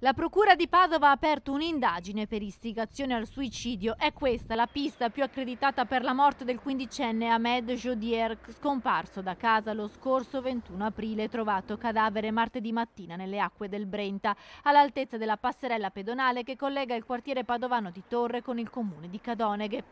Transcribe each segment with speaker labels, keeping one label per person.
Speaker 1: La Procura di Padova ha aperto un'indagine per istigazione al suicidio. È questa la pista più accreditata per la morte del quindicenne Ahmed Jodier, scomparso da casa lo scorso 21 aprile, trovato cadavere martedì mattina nelle acque del Brenta, all'altezza della passerella pedonale che collega il quartiere padovano di Torre con il comune di Cadoneghe.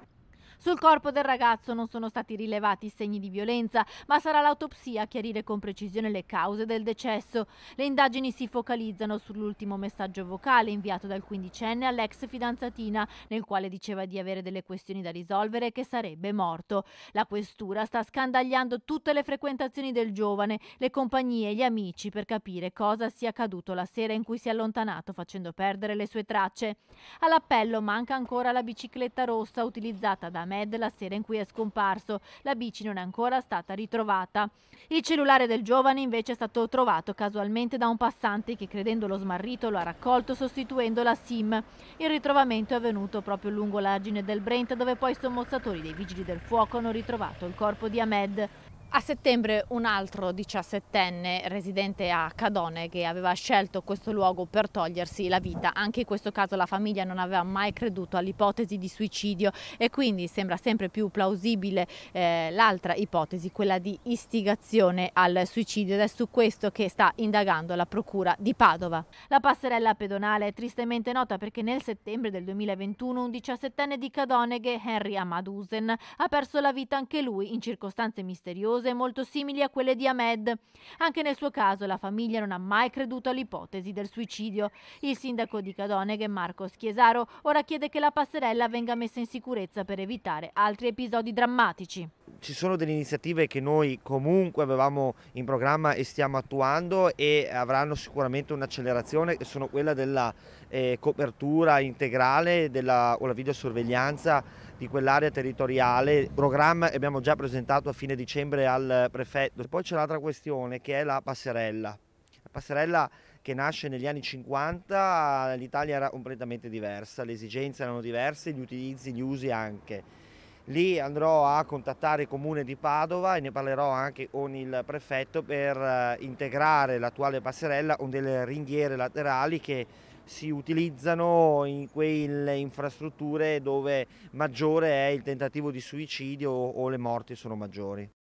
Speaker 1: Sul corpo del ragazzo non sono stati rilevati segni di violenza, ma sarà l'autopsia a chiarire con precisione le cause del decesso. Le indagini si focalizzano sull'ultimo messaggio vocale inviato dal quindicenne all'ex fidanzatina, nel quale diceva di avere delle questioni da risolvere e che sarebbe morto. La questura sta scandagliando tutte le frequentazioni del giovane, le compagnie e gli amici per capire cosa sia accaduto la sera in cui si è allontanato facendo perdere le sue tracce. All'appello manca ancora la bicicletta rossa utilizzata da Ahmed la sera in cui è scomparso. La bici non è ancora stata ritrovata. Il cellulare del giovane invece è stato trovato casualmente da un passante che credendolo smarrito lo ha raccolto sostituendo la SIM. Il ritrovamento è avvenuto proprio lungo l'argine del Brent dove poi i sommozzatori dei vigili del fuoco hanno ritrovato il corpo di Ahmed. A settembre un altro 17enne residente a Cadone che aveva scelto questo luogo per togliersi la vita. Anche in questo caso la famiglia non aveva mai creduto all'ipotesi di suicidio e quindi sembra sempre più plausibile eh, l'altra ipotesi, quella di istigazione al suicidio ed è su questo che sta indagando la procura di Padova. La passerella pedonale è tristemente nota perché nel settembre del 2021 un 17enne di Cadoneghe, Henry Amadusen, ha perso la vita anche lui in circostanze misteriose cose molto simili a quelle di Ahmed. Anche nel suo caso la famiglia non ha mai creduto all'ipotesi del suicidio. Il sindaco di Cadoneghe, Marco Schiesaro, ora chiede che la passerella venga messa in sicurezza per evitare altri episodi drammatici
Speaker 2: ci sono delle iniziative che noi comunque avevamo in programma e stiamo attuando e avranno sicuramente un'accelerazione che sono quella della eh, copertura integrale della, o la videosorveglianza di quell'area territoriale, programma che abbiamo già presentato a fine dicembre al prefetto. Poi c'è l'altra questione che è la passerella. La passerella che nasce negli anni 50, l'Italia era completamente diversa, le esigenze erano diverse, gli utilizzi, gli usi anche. Lì andrò a contattare il comune di Padova e ne parlerò anche con il prefetto per eh, integrare l'attuale passerella con delle ringhiere laterali che si utilizzano in quelle infrastrutture dove maggiore è il tentativo di suicidio o le morti sono maggiori.